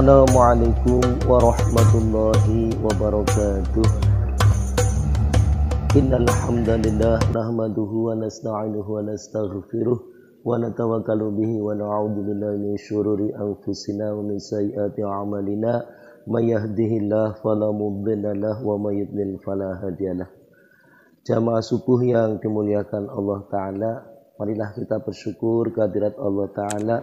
Assalamualaikum warahmatullahi wabarakatuh. Innal hamdalillah nahmaduhu wa nasta'inuhu wa nastaghfiruh wa natawakkalu bihi wa na'udzu billahi min shururi anfusina wa min sayyiati a'malina may yahdihillahu fala mudilla lahu wa may yudlil fala hadiyalah. Jamaah subuh yang dimuliakan Allah taala, marilah kita bersyukur kehadirat Allah taala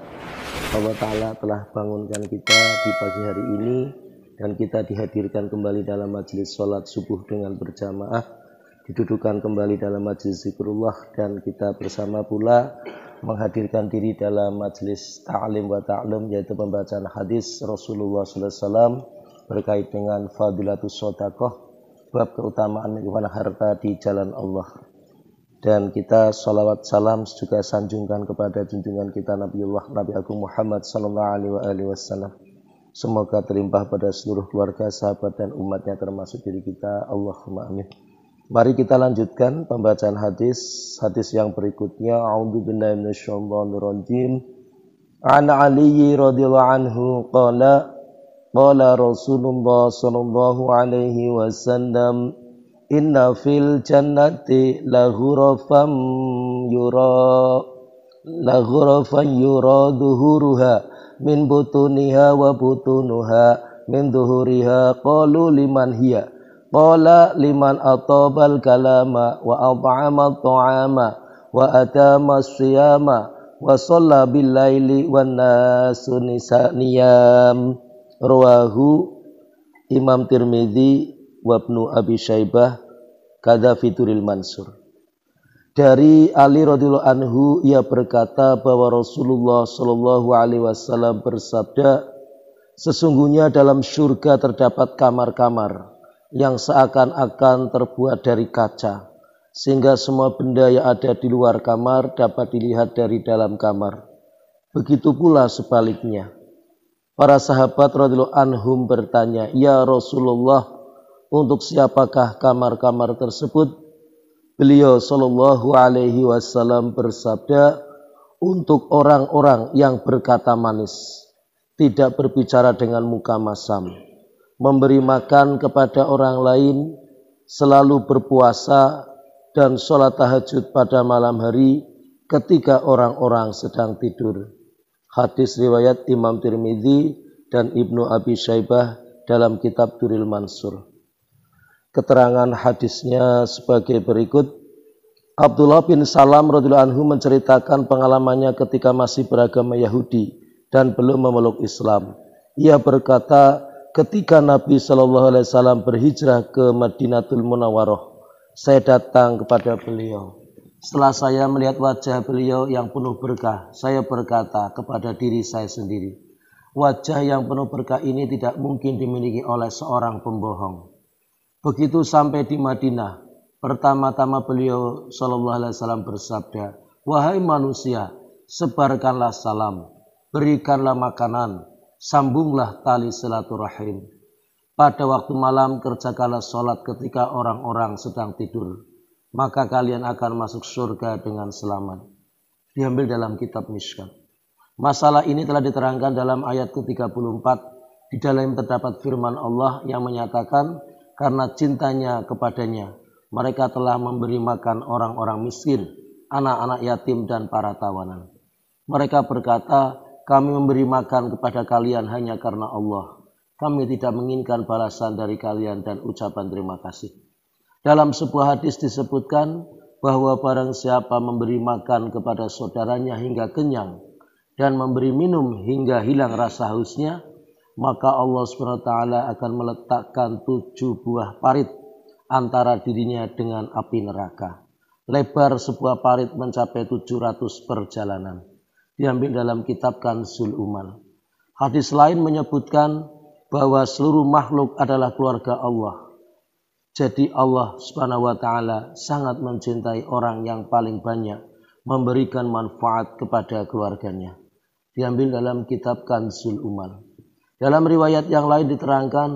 Allah Ta'ala telah bangunkan kita di pagi hari ini dan kita dihadirkan kembali dalam majelis sholat subuh dengan berjamaah didudukan kembali dalam majelis zikrullah dan kita bersama pula menghadirkan diri dalam majelis ta'lim wa ta'lim yaitu pembacaan hadis Rasulullah SAW berkait dengan fadilatus sodakoh bab keutamaan menyimpan harta di jalan Allah dan kita salawat salam juga sanjungkan kepada junjungan kita Nabiullah Nabi Agung Muhammad Sallallahu Alaihi Wasallam. Semoga terlimpah pada seluruh keluarga, sahabat dan umatnya termasuk diri kita. Allahumma amin. Mari kita lanjutkan pembacaan hadis. Hadis yang berikutnya. A'udhu billahi minasyaitonir rajim. An Ali radhiyallahu anhu qala qala Rasulullah sallallahu alaihi wasallam Inna fil jannati lahurafam yura lahurafan yura duhuruha min butuniha wa butunuha min duhuriha qalu liman hiya qala liman atabal kalama wa at'ama at'ama wa atama siyama wa shalla bil laili wan nasu niyam rawahu Imam Tirmidzi wabnu Abi Syaibah kada fituril Mansur. Dari Ali radhiyallahu anhu ia berkata bahwa Rasulullah shallallahu alaihi wasallam bersabda, sesungguhnya dalam surga terdapat kamar-kamar yang seakan-akan terbuat dari kaca sehingga semua benda yang ada di luar kamar dapat dilihat dari dalam kamar. Begitu pula sebaliknya. Para sahabat radhiyallahu anhum bertanya, "Ya Rasulullah, untuk siapakah kamar-kamar tersebut? Beliau sallallahu alaihi wasallam bersabda, untuk orang-orang yang berkata manis, tidak berbicara dengan muka masam, memberi makan kepada orang lain, selalu berpuasa dan sholat tahajud pada malam hari ketika orang-orang sedang tidur. Hadis riwayat Imam Tirmidzi dan Ibnu Abi Syaibah dalam kitab Duril Mansur. Keterangan hadisnya sebagai berikut. Abdullah bin Salam radhiyallahu anhu menceritakan pengalamannya ketika masih beragama Yahudi dan belum memeluk Islam. Ia berkata, ketika Nabi Shallallahu Alaihi Wasallam berhijrah ke Madinatul Munawwaroh, saya datang kepada beliau. Setelah saya melihat wajah beliau yang penuh berkah, saya berkata kepada diri saya sendiri, wajah yang penuh berkah ini tidak mungkin dimiliki oleh seorang pembohong. Begitu sampai di Madinah, pertama-tama beliau Shallallahu Alaihi Wasallam bersabda, wahai manusia, sebarkanlah salam, berikanlah makanan, sambunglah tali silaturahim. Pada waktu malam kerjakanlah sholat ketika orang-orang sedang tidur, maka kalian akan masuk surga dengan selamat. Diambil dalam kitab Mishkan. Masalah ini telah diterangkan dalam ayat ke-34. Di dalam terdapat firman Allah yang menyatakan, karena cintanya kepadanya. Mereka telah memberi makan orang-orang miskin, anak-anak yatim dan para tawanan. Mereka berkata, kami memberi makan kepada kalian hanya karena Allah. Kami tidak menginginkan balasan dari kalian dan ucapan terima kasih. Dalam sebuah hadis disebutkan bahwa barang siapa memberi makan kepada saudaranya hingga kenyang dan memberi minum hingga hilang rasa hausnya, maka Allah SWT akan meletakkan tujuh buah parit antara dirinya dengan api neraka. Lebar sebuah parit mencapai 700 perjalanan. Diambil dalam kitab Kansul Umal. Hadis lain menyebutkan bahwa seluruh makhluk adalah keluarga Allah. Jadi Allah Subhanahu wa taala sangat mencintai orang yang paling banyak memberikan manfaat kepada keluarganya. Diambil dalam kitab Kansul Umal. Dalam riwayat yang lain diterangkan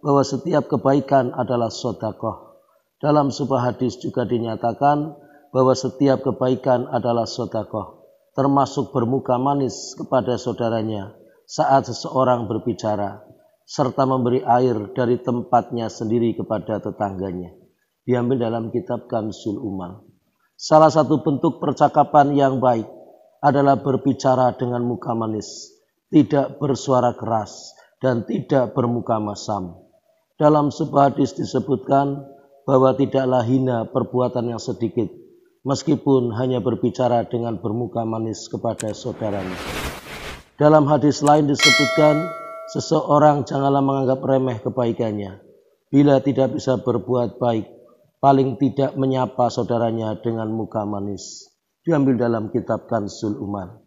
bahwa setiap kebaikan adalah sodakoh. Dalam sebuah hadis juga dinyatakan bahwa setiap kebaikan adalah sodakoh, termasuk bermuka manis kepada saudaranya saat seseorang berbicara, serta memberi air dari tempatnya sendiri kepada tetangganya. Diambil dalam kitab Kamsul Umar. Salah satu bentuk percakapan yang baik adalah berbicara dengan muka manis tidak bersuara keras, dan tidak bermuka masam. Dalam sebuah hadis disebutkan bahwa tidaklah hina perbuatan yang sedikit, meskipun hanya berbicara dengan bermuka manis kepada saudaranya. Dalam hadis lain disebutkan, seseorang janganlah menganggap remeh kebaikannya. Bila tidak bisa berbuat baik, paling tidak menyapa saudaranya dengan muka manis. Diambil dalam kitab Kansul Umar.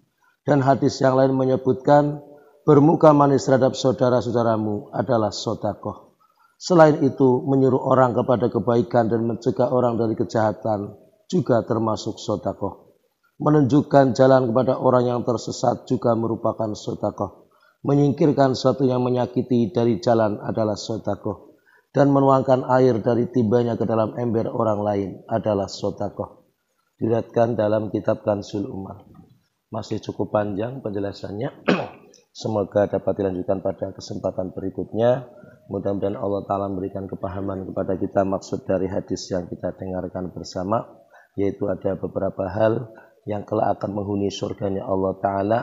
Dan hadis yang lain menyebutkan bermuka manis terhadap saudara-saudaramu adalah sodakoh. Selain itu, menyuruh orang kepada kebaikan dan mencegah orang dari kejahatan juga termasuk sodakoh. Menunjukkan jalan kepada orang yang tersesat juga merupakan sodakoh. Menyingkirkan sesuatu yang menyakiti dari jalan adalah sodakoh. Dan menuangkan air dari tibanya ke dalam ember orang lain adalah sodakoh. Dilihatkan dalam kitab Kansul Umar. Masih cukup panjang penjelasannya. Semoga dapat dilanjutkan pada kesempatan berikutnya. Mudah-mudahan Allah Ta'ala memberikan kepahaman kepada kita maksud dari hadis yang kita dengarkan bersama. Yaitu ada beberapa hal yang kelak akan menghuni surganya Allah Ta'ala.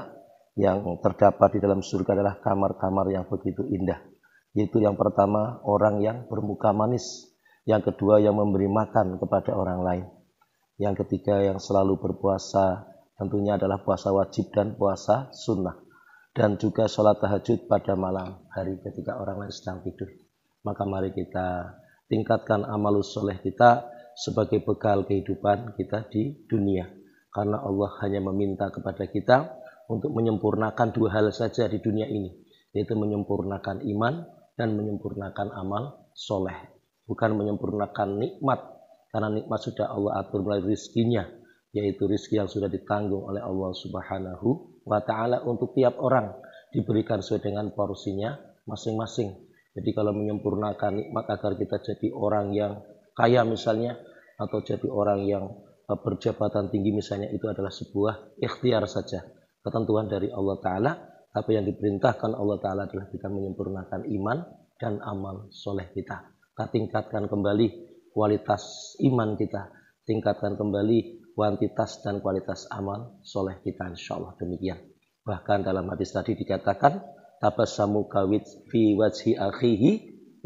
Yang terdapat di dalam surga adalah kamar-kamar yang begitu indah. Yaitu yang pertama orang yang bermuka manis. Yang kedua yang memberi makan kepada orang lain. Yang ketiga yang selalu berpuasa Tentunya adalah puasa wajib dan puasa sunnah. Dan juga sholat tahajud pada malam hari ketika orang lain sedang tidur. Maka mari kita tingkatkan amal soleh kita sebagai bekal kehidupan kita di dunia. Karena Allah hanya meminta kepada kita untuk menyempurnakan dua hal saja di dunia ini. Yaitu menyempurnakan iman dan menyempurnakan amal soleh. Bukan menyempurnakan nikmat. Karena nikmat sudah Allah atur melalui rizkinya yaitu rizki yang sudah ditanggung oleh Allah Subhanahu wa taala untuk tiap orang diberikan sesuai dengan porsinya masing-masing. Jadi kalau menyempurnakan nikmat agar kita jadi orang yang kaya misalnya atau jadi orang yang e, berjabatan tinggi misalnya itu adalah sebuah ikhtiar saja, ketentuan dari Allah taala. Tapi yang diperintahkan Allah taala adalah kita menyempurnakan iman dan amal soleh kita. Kita tingkatkan kembali kualitas iman kita, tingkatkan kembali kuantitas dan kualitas amal soleh kita insya Allah demikian. Bahkan dalam hadis tadi dikatakan tabasamu kawit fi wajhi akhihi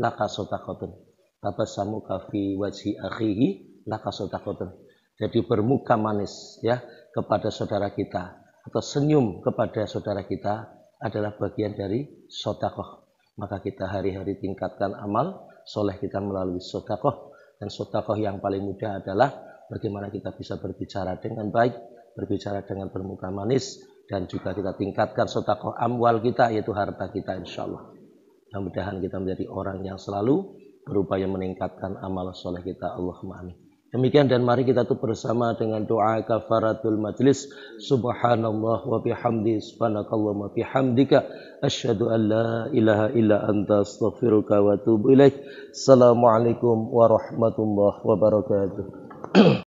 laka sotakotun. Tabasamu fi wajhi akhihi laka sotakotun. Jadi bermuka manis ya kepada saudara kita atau senyum kepada saudara kita adalah bagian dari sotakoh. Maka kita hari-hari tingkatkan amal soleh kita melalui sotakoh. Dan sotakoh yang paling mudah adalah bagaimana kita bisa berbicara dengan baik, berbicara dengan bermuka manis, dan juga kita tingkatkan sotakoh amwal kita, yaitu harta kita insya Allah. Mudah-mudahan kita menjadi orang yang selalu berupaya meningkatkan amal soleh kita. Allahumma amin. Demikian dan mari kita tutup bersama dengan doa kafaratul majlis. Subhanallah wa bihamdi subhanakallah wa bihamdika Asyadu an la ilaha illa anta astaghfiruka wa atubu ilaih. Assalamualaikum warahmatullahi wabarakatuh.